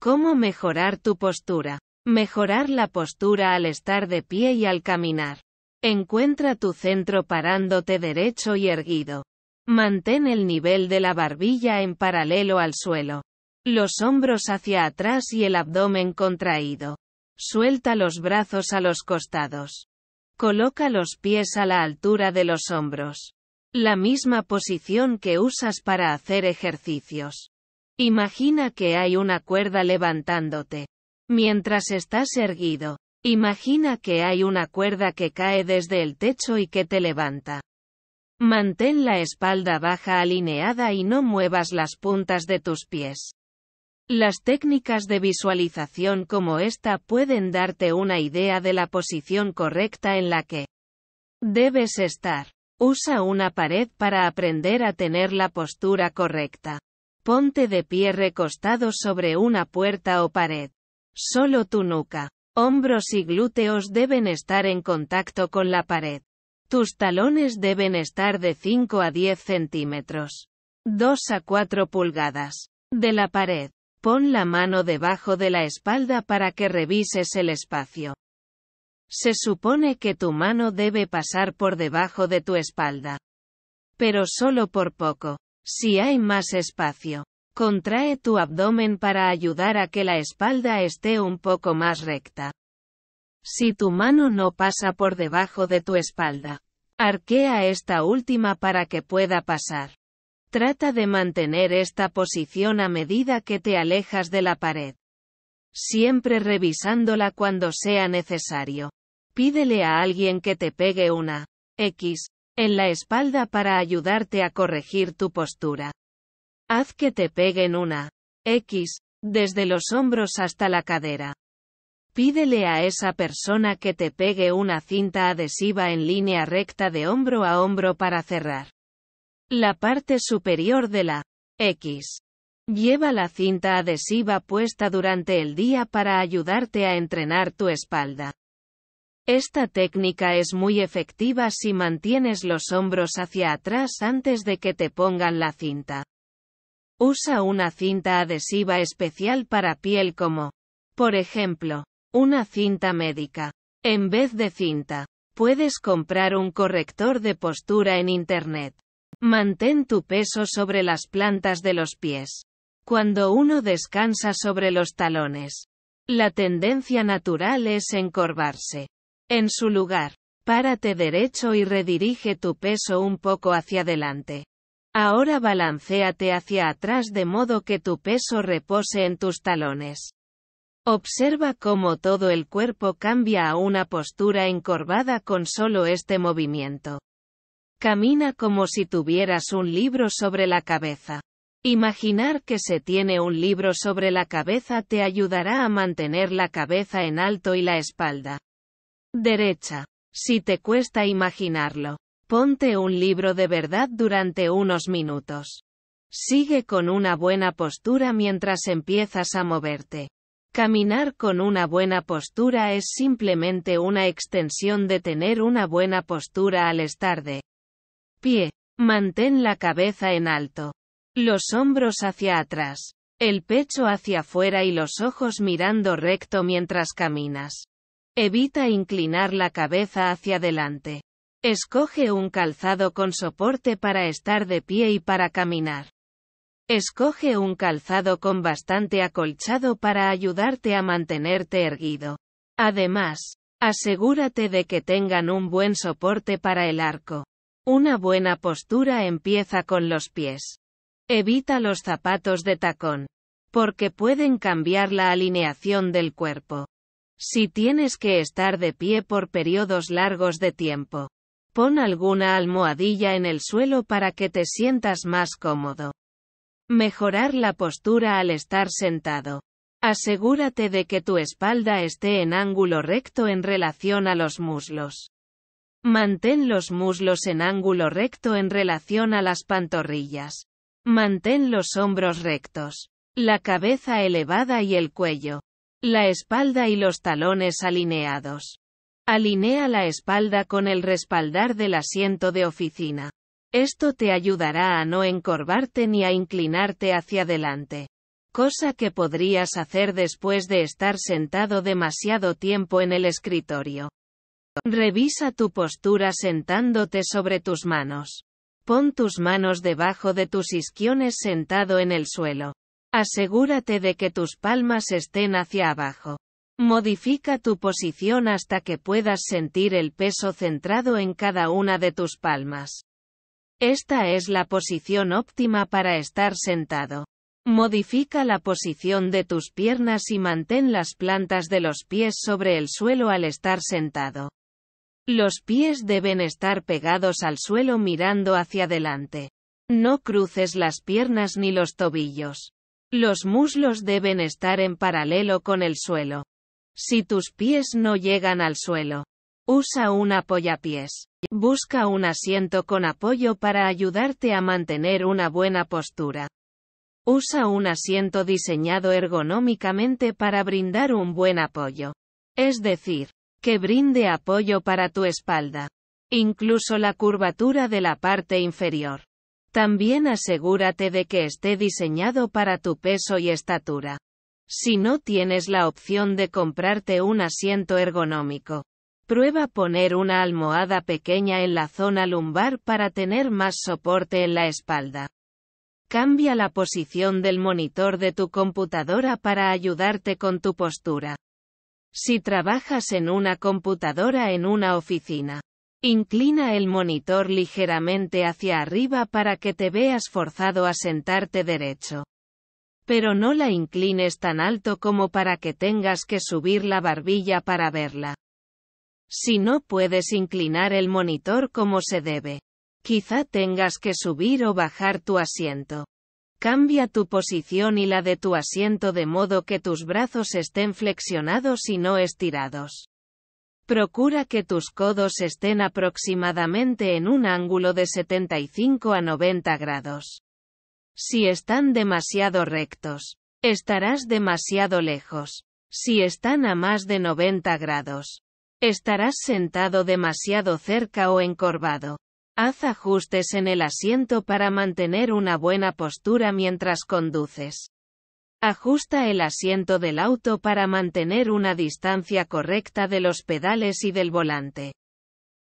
¿Cómo mejorar tu postura? Mejorar la postura al estar de pie y al caminar. Encuentra tu centro parándote derecho y erguido. Mantén el nivel de la barbilla en paralelo al suelo. Los hombros hacia atrás y el abdomen contraído. Suelta los brazos a los costados. Coloca los pies a la altura de los hombros. La misma posición que usas para hacer ejercicios. Imagina que hay una cuerda levantándote. Mientras estás erguido, imagina que hay una cuerda que cae desde el techo y que te levanta. Mantén la espalda baja alineada y no muevas las puntas de tus pies. Las técnicas de visualización como esta pueden darte una idea de la posición correcta en la que debes estar. Usa una pared para aprender a tener la postura correcta. Ponte de pie recostado sobre una puerta o pared. Solo tu nuca, hombros y glúteos deben estar en contacto con la pared. Tus talones deben estar de 5 a 10 centímetros. 2 a 4 pulgadas. De la pared. Pon la mano debajo de la espalda para que revises el espacio. Se supone que tu mano debe pasar por debajo de tu espalda. Pero solo por poco. Si hay más espacio, contrae tu abdomen para ayudar a que la espalda esté un poco más recta. Si tu mano no pasa por debajo de tu espalda, arquea esta última para que pueda pasar. Trata de mantener esta posición a medida que te alejas de la pared. Siempre revisándola cuando sea necesario. Pídele a alguien que te pegue una X en la espalda para ayudarte a corregir tu postura. Haz que te peguen una X, desde los hombros hasta la cadera. Pídele a esa persona que te pegue una cinta adhesiva en línea recta de hombro a hombro para cerrar. La parte superior de la X. Lleva la cinta adhesiva puesta durante el día para ayudarte a entrenar tu espalda. Esta técnica es muy efectiva si mantienes los hombros hacia atrás antes de que te pongan la cinta. Usa una cinta adhesiva especial para piel como, por ejemplo, una cinta médica. En vez de cinta, puedes comprar un corrector de postura en Internet. Mantén tu peso sobre las plantas de los pies. Cuando uno descansa sobre los talones, la tendencia natural es encorvarse. En su lugar, párate derecho y redirige tu peso un poco hacia adelante. Ahora balancéate hacia atrás de modo que tu peso repose en tus talones. Observa cómo todo el cuerpo cambia a una postura encorvada con solo este movimiento. Camina como si tuvieras un libro sobre la cabeza. Imaginar que se tiene un libro sobre la cabeza te ayudará a mantener la cabeza en alto y la espalda. Derecha. Si te cuesta imaginarlo, ponte un libro de verdad durante unos minutos. Sigue con una buena postura mientras empiezas a moverte. Caminar con una buena postura es simplemente una extensión de tener una buena postura al estar de pie. Mantén la cabeza en alto. Los hombros hacia atrás. El pecho hacia afuera y los ojos mirando recto mientras caminas. Evita inclinar la cabeza hacia adelante. Escoge un calzado con soporte para estar de pie y para caminar. Escoge un calzado con bastante acolchado para ayudarte a mantenerte erguido. Además, asegúrate de que tengan un buen soporte para el arco. Una buena postura empieza con los pies. Evita los zapatos de tacón, porque pueden cambiar la alineación del cuerpo. Si tienes que estar de pie por periodos largos de tiempo, pon alguna almohadilla en el suelo para que te sientas más cómodo. Mejorar la postura al estar sentado. Asegúrate de que tu espalda esté en ángulo recto en relación a los muslos. Mantén los muslos en ángulo recto en relación a las pantorrillas. Mantén los hombros rectos, la cabeza elevada y el cuello. La espalda y los talones alineados. Alinea la espalda con el respaldar del asiento de oficina. Esto te ayudará a no encorvarte ni a inclinarte hacia adelante. Cosa que podrías hacer después de estar sentado demasiado tiempo en el escritorio. Revisa tu postura sentándote sobre tus manos. Pon tus manos debajo de tus isquiones sentado en el suelo. Asegúrate de que tus palmas estén hacia abajo. Modifica tu posición hasta que puedas sentir el peso centrado en cada una de tus palmas. Esta es la posición óptima para estar sentado. Modifica la posición de tus piernas y mantén las plantas de los pies sobre el suelo al estar sentado. Los pies deben estar pegados al suelo mirando hacia adelante. No cruces las piernas ni los tobillos. Los muslos deben estar en paralelo con el suelo. Si tus pies no llegan al suelo, usa un apoyapiés. Busca un asiento con apoyo para ayudarte a mantener una buena postura. Usa un asiento diseñado ergonómicamente para brindar un buen apoyo. Es decir, que brinde apoyo para tu espalda. Incluso la curvatura de la parte inferior. También asegúrate de que esté diseñado para tu peso y estatura. Si no tienes la opción de comprarte un asiento ergonómico, prueba poner una almohada pequeña en la zona lumbar para tener más soporte en la espalda. Cambia la posición del monitor de tu computadora para ayudarte con tu postura. Si trabajas en una computadora en una oficina, Inclina el monitor ligeramente hacia arriba para que te veas forzado a sentarte derecho. Pero no la inclines tan alto como para que tengas que subir la barbilla para verla. Si no puedes inclinar el monitor como se debe, quizá tengas que subir o bajar tu asiento. Cambia tu posición y la de tu asiento de modo que tus brazos estén flexionados y no estirados. Procura que tus codos estén aproximadamente en un ángulo de 75 a 90 grados. Si están demasiado rectos, estarás demasiado lejos. Si están a más de 90 grados, estarás sentado demasiado cerca o encorvado. Haz ajustes en el asiento para mantener una buena postura mientras conduces. Ajusta el asiento del auto para mantener una distancia correcta de los pedales y del volante.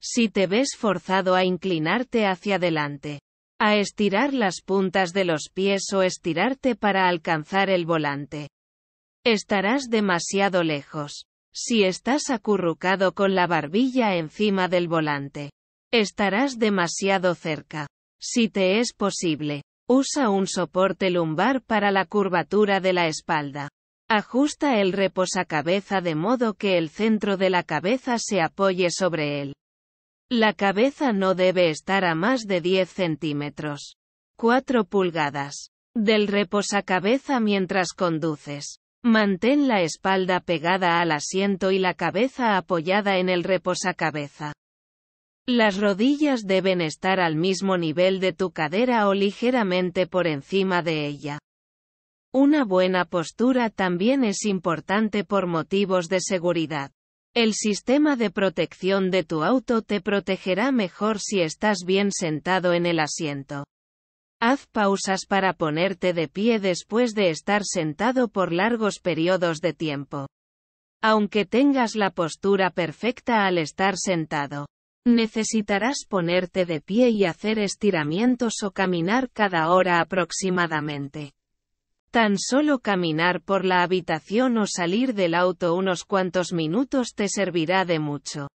Si te ves forzado a inclinarte hacia adelante, a estirar las puntas de los pies o estirarte para alcanzar el volante, estarás demasiado lejos. Si estás acurrucado con la barbilla encima del volante, estarás demasiado cerca. Si te es posible, Usa un soporte lumbar para la curvatura de la espalda. Ajusta el reposacabeza de modo que el centro de la cabeza se apoye sobre él. La cabeza no debe estar a más de 10 centímetros. 4 pulgadas. Del reposacabeza mientras conduces. Mantén la espalda pegada al asiento y la cabeza apoyada en el reposacabeza. Las rodillas deben estar al mismo nivel de tu cadera o ligeramente por encima de ella. Una buena postura también es importante por motivos de seguridad. El sistema de protección de tu auto te protegerá mejor si estás bien sentado en el asiento. Haz pausas para ponerte de pie después de estar sentado por largos periodos de tiempo. Aunque tengas la postura perfecta al estar sentado, Necesitarás ponerte de pie y hacer estiramientos o caminar cada hora aproximadamente. Tan solo caminar por la habitación o salir del auto unos cuantos minutos te servirá de mucho.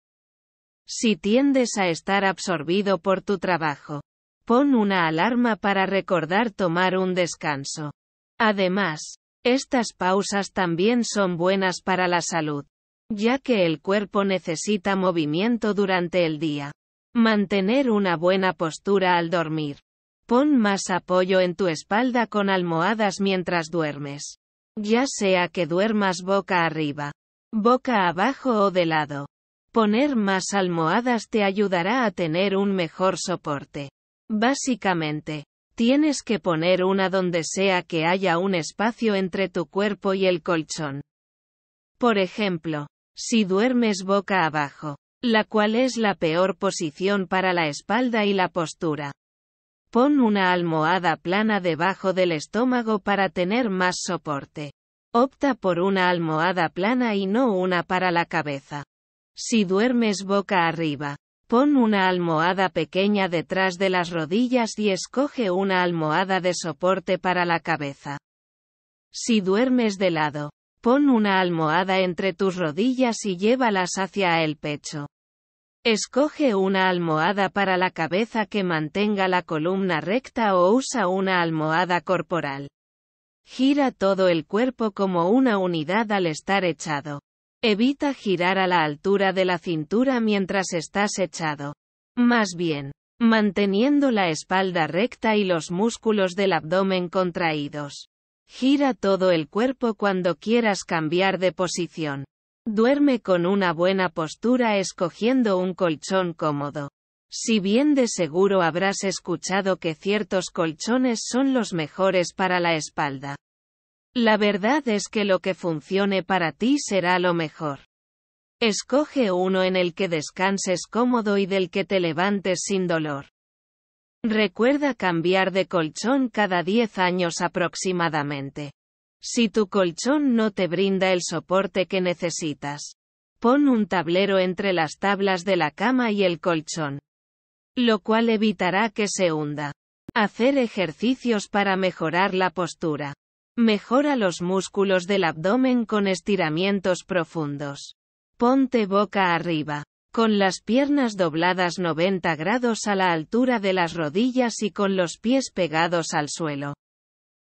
Si tiendes a estar absorbido por tu trabajo, pon una alarma para recordar tomar un descanso. Además, estas pausas también son buenas para la salud ya que el cuerpo necesita movimiento durante el día. Mantener una buena postura al dormir. Pon más apoyo en tu espalda con almohadas mientras duermes. Ya sea que duermas boca arriba, boca abajo o de lado. Poner más almohadas te ayudará a tener un mejor soporte. Básicamente, tienes que poner una donde sea que haya un espacio entre tu cuerpo y el colchón. Por ejemplo, si duermes boca abajo, la cual es la peor posición para la espalda y la postura. Pon una almohada plana debajo del estómago para tener más soporte. Opta por una almohada plana y no una para la cabeza. Si duermes boca arriba, pon una almohada pequeña detrás de las rodillas y escoge una almohada de soporte para la cabeza. Si duermes de lado, Pon una almohada entre tus rodillas y llévalas hacia el pecho. Escoge una almohada para la cabeza que mantenga la columna recta o usa una almohada corporal. Gira todo el cuerpo como una unidad al estar echado. Evita girar a la altura de la cintura mientras estás echado. Más bien, manteniendo la espalda recta y los músculos del abdomen contraídos. Gira todo el cuerpo cuando quieras cambiar de posición. Duerme con una buena postura escogiendo un colchón cómodo. Si bien de seguro habrás escuchado que ciertos colchones son los mejores para la espalda. La verdad es que lo que funcione para ti será lo mejor. Escoge uno en el que descanses cómodo y del que te levantes sin dolor. Recuerda cambiar de colchón cada 10 años aproximadamente. Si tu colchón no te brinda el soporte que necesitas, pon un tablero entre las tablas de la cama y el colchón, lo cual evitará que se hunda. Hacer ejercicios para mejorar la postura. Mejora los músculos del abdomen con estiramientos profundos. Ponte boca arriba con las piernas dobladas 90 grados a la altura de las rodillas y con los pies pegados al suelo.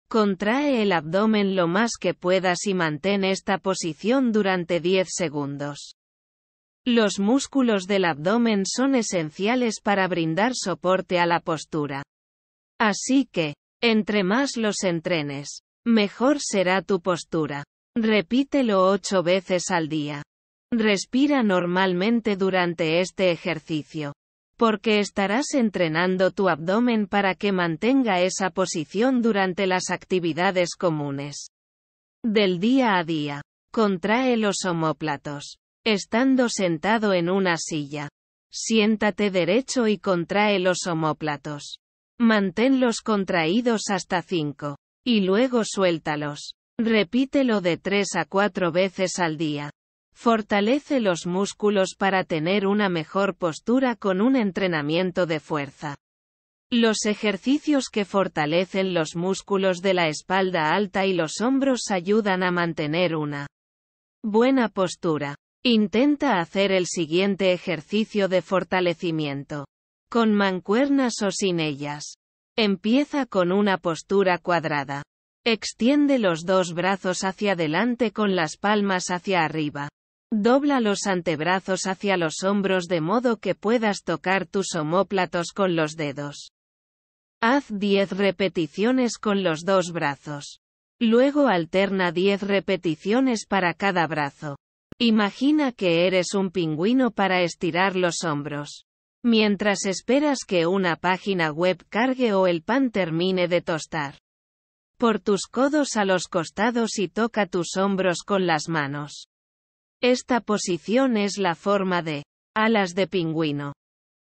Contrae el abdomen lo más que puedas y mantén esta posición durante 10 segundos. Los músculos del abdomen son esenciales para brindar soporte a la postura. Así que, entre más los entrenes, mejor será tu postura. Repítelo 8 veces al día. Respira normalmente durante este ejercicio. Porque estarás entrenando tu abdomen para que mantenga esa posición durante las actividades comunes. Del día a día. Contrae los homóplatos. Estando sentado en una silla. Siéntate derecho y contrae los homóplatos. Manténlos contraídos hasta 5. Y luego suéltalos. Repítelo de 3 a 4 veces al día. Fortalece los músculos para tener una mejor postura con un entrenamiento de fuerza. Los ejercicios que fortalecen los músculos de la espalda alta y los hombros ayudan a mantener una buena postura. Intenta hacer el siguiente ejercicio de fortalecimiento. Con mancuernas o sin ellas. Empieza con una postura cuadrada. Extiende los dos brazos hacia adelante con las palmas hacia arriba. Dobla los antebrazos hacia los hombros de modo que puedas tocar tus omóplatos con los dedos. Haz 10 repeticiones con los dos brazos. Luego alterna 10 repeticiones para cada brazo. Imagina que eres un pingüino para estirar los hombros. Mientras esperas que una página web cargue o el pan termine de tostar. Por tus codos a los costados y toca tus hombros con las manos. Esta posición es la forma de alas de pingüino.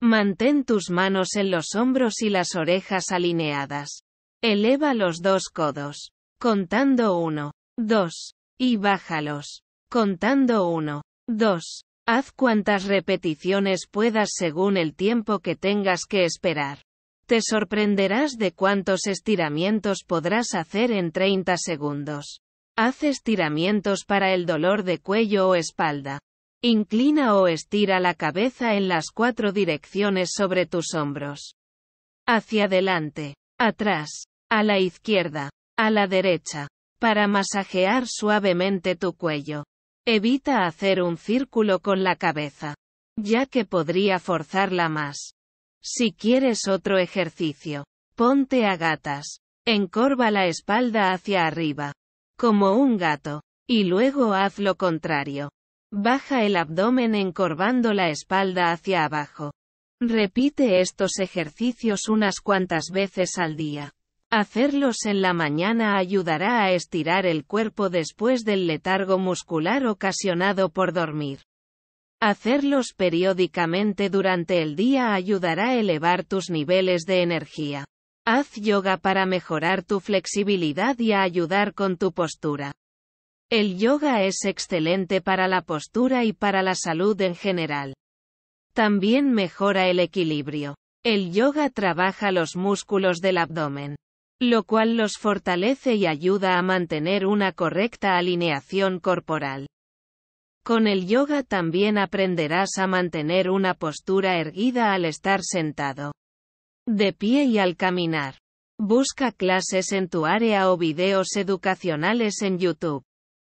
Mantén tus manos en los hombros y las orejas alineadas. Eleva los dos codos. Contando uno, dos, Y bájalos. Contando uno, dos. Haz cuantas repeticiones puedas según el tiempo que tengas que esperar. Te sorprenderás de cuántos estiramientos podrás hacer en 30 segundos. Haz estiramientos para el dolor de cuello o espalda. Inclina o estira la cabeza en las cuatro direcciones sobre tus hombros. Hacia adelante, atrás, a la izquierda, a la derecha, para masajear suavemente tu cuello. Evita hacer un círculo con la cabeza, ya que podría forzarla más. Si quieres otro ejercicio, ponte a gatas. Encorva la espalda hacia arriba. Como un gato. Y luego haz lo contrario. Baja el abdomen encorvando la espalda hacia abajo. Repite estos ejercicios unas cuantas veces al día. Hacerlos en la mañana ayudará a estirar el cuerpo después del letargo muscular ocasionado por dormir. Hacerlos periódicamente durante el día ayudará a elevar tus niveles de energía. Haz yoga para mejorar tu flexibilidad y a ayudar con tu postura. El yoga es excelente para la postura y para la salud en general. También mejora el equilibrio. El yoga trabaja los músculos del abdomen, lo cual los fortalece y ayuda a mantener una correcta alineación corporal. Con el yoga también aprenderás a mantener una postura erguida al estar sentado de pie y al caminar. Busca clases en tu área o videos educacionales en YouTube.